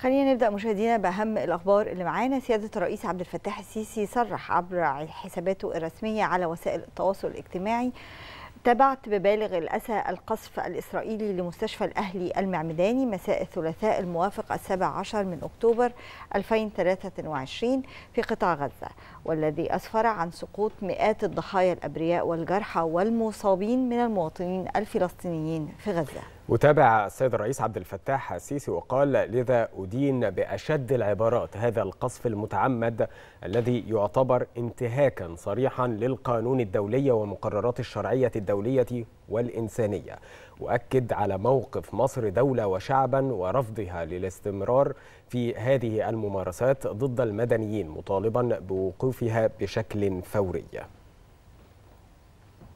خلينا نبدا مشاهدينا باهم الاخبار اللي معانا سياده الرئيس عبد الفتاح السيسي صرح عبر حساباته الرسميه على وسائل التواصل الاجتماعي تابعت ببالغ الأسى القصف الإسرائيلي لمستشفى الأهلي المعمداني مساء الثلاثاء الموافق السابع عشر من أكتوبر 2023 في قطاع غزة والذي أسفر عن سقوط مئات الضحايا الأبرياء والجرحى والمصابين من المواطنين الفلسطينيين في غزة وتابع السيد الرئيس عبد الفتاح السيسي وقال لذا أدين بأشد العبارات هذا القصف المتعمد الذي يعتبر انتهاكا صريحا للقانون الدولي ومقررات الشرعية الدولية والإنسانية وأكد على موقف مصر دولة وشعبا ورفضها للاستمرار في هذه الممارسات ضد المدنيين مطالبا بوقوفها بشكل فوري